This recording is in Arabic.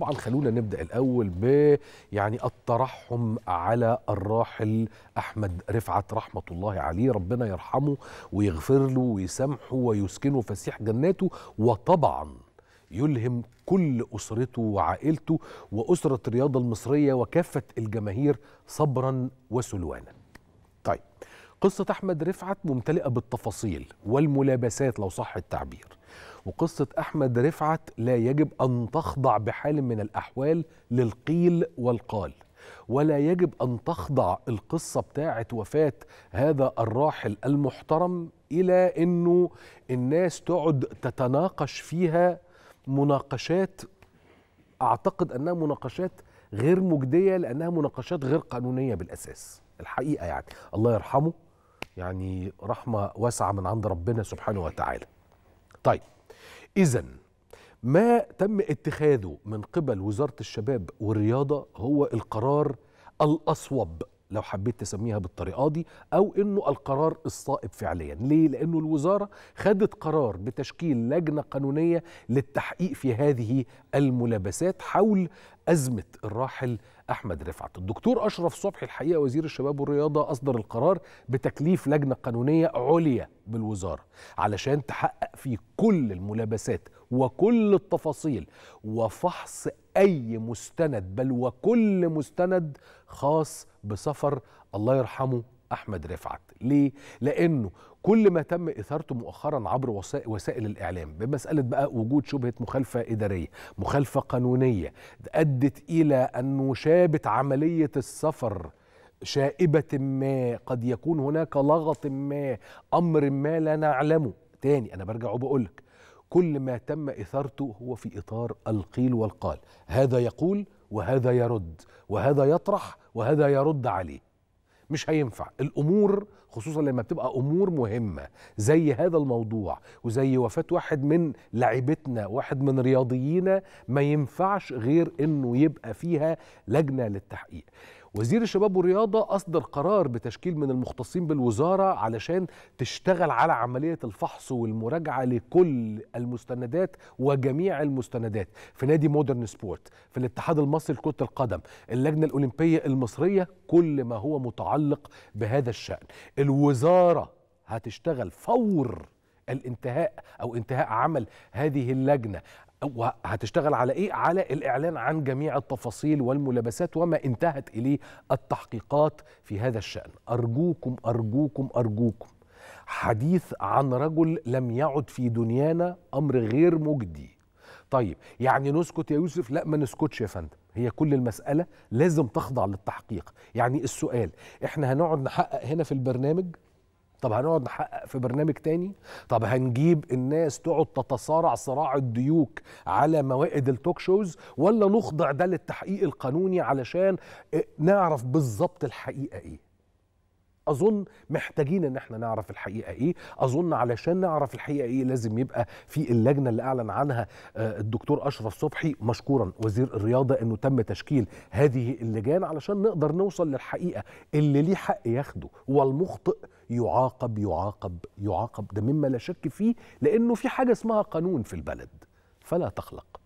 طبعا خلونا نبدا الاول ب يعني الترحم على الراحل احمد رفعت رحمه الله عليه ربنا يرحمه ويغفر له ويسامحه ويسكنه فسيح جناته وطبعا يلهم كل اسرته وعائلته واسره الرياضه المصريه وكافه الجماهير صبرا وسلوانا. طيب قصه احمد رفعت ممتلئه بالتفاصيل والملابسات لو صح التعبير. وقصة أحمد رفعت لا يجب أن تخضع بحال من الأحوال للقيل والقال ولا يجب أن تخضع القصة بتاعة وفاة هذا الراحل المحترم إلى أنه الناس تقعد تتناقش فيها مناقشات أعتقد أنها مناقشات غير مجدية لأنها مناقشات غير قانونية بالأساس الحقيقة يعني الله يرحمه يعني رحمة واسعة من عند ربنا سبحانه وتعالى طيب إذا ما تم اتخاذه من قبل وزارة الشباب والرياضة هو القرار الأصوب لو حبيت تسميها بالطريقه دي او انه القرار الصائب فعليا ليه لانه الوزاره خدت قرار بتشكيل لجنه قانونيه للتحقيق في هذه الملابسات حول ازمه الراحل احمد رفعت الدكتور اشرف صبحي الحقيقه وزير الشباب والرياضه اصدر القرار بتكليف لجنه قانونيه عليا بالوزاره علشان تحقق في كل الملابسات وكل التفاصيل وفحص أي مستند بل وكل مستند خاص بسفر الله يرحمه أحمد رفعت ليه؟ لأنه كل ما تم إثارته مؤخرا عبر وسائل الإعلام بمسألة بقى وجود شبهة مخالفة إدارية مخالفة قانونية أدت إلى أنه شابت عملية السفر شائبة ما قد يكون هناك لغط ما أمر ما لا نعلمه تاني أنا برجع وبقولك كل ما تم إثارته هو في إطار القيل والقال هذا يقول وهذا يرد وهذا يطرح وهذا يرد عليه مش هينفع الأمور خصوصا لما بتبقى امور مهمه زي هذا الموضوع وزي وفاه واحد من لعيبتنا واحد من رياضيينا ما ينفعش غير انه يبقى فيها لجنه للتحقيق وزير الشباب والرياضة أصدر قرار بتشكيل من المختصين بالوزارة علشان تشتغل على عملية الفحص والمراجعة لكل المستندات وجميع المستندات في نادي مودرن سبورت في الاتحاد المصري لكرة القدم اللجنة الأولمبية المصرية كل ما هو متعلق بهذا الشأن الوزاره هتشتغل فور الانتهاء او انتهاء عمل هذه اللجنه وهتشتغل على ايه على الاعلان عن جميع التفاصيل والملابسات وما انتهت اليه التحقيقات في هذا الشان ارجوكم ارجوكم ارجوكم حديث عن رجل لم يعد في دنيانا امر غير مجدي طيب يعني نسكت يا يوسف لا ما نسكتش يا فندم هي كل المسألة لازم تخضع للتحقيق يعني السؤال احنا هنقعد نحقق هنا في البرنامج طب هنقعد نحقق في برنامج تاني طب هنجيب الناس تقعد تتصارع صراع الديوك على موائد التوك شوز ولا نخضع ده للتحقيق القانوني علشان آه، نعرف بالظبط الحقيقة ايه اظن محتاجين ان احنا نعرف الحقيقه ايه اظن علشان نعرف الحقيقه ايه لازم يبقى في اللجنه اللي اعلن عنها آه، الدكتور اشرف صبحي مشكورا وزير الرياضه انه تم تشكيل هذه اللجان علشان نقدر نوصل للحقيقه اللي ليه حق ياخده والمخطئ يعاقب يعاقب يعاقب ده مما لا شك فيه لانه في حاجه اسمها قانون في البلد فلا تخلق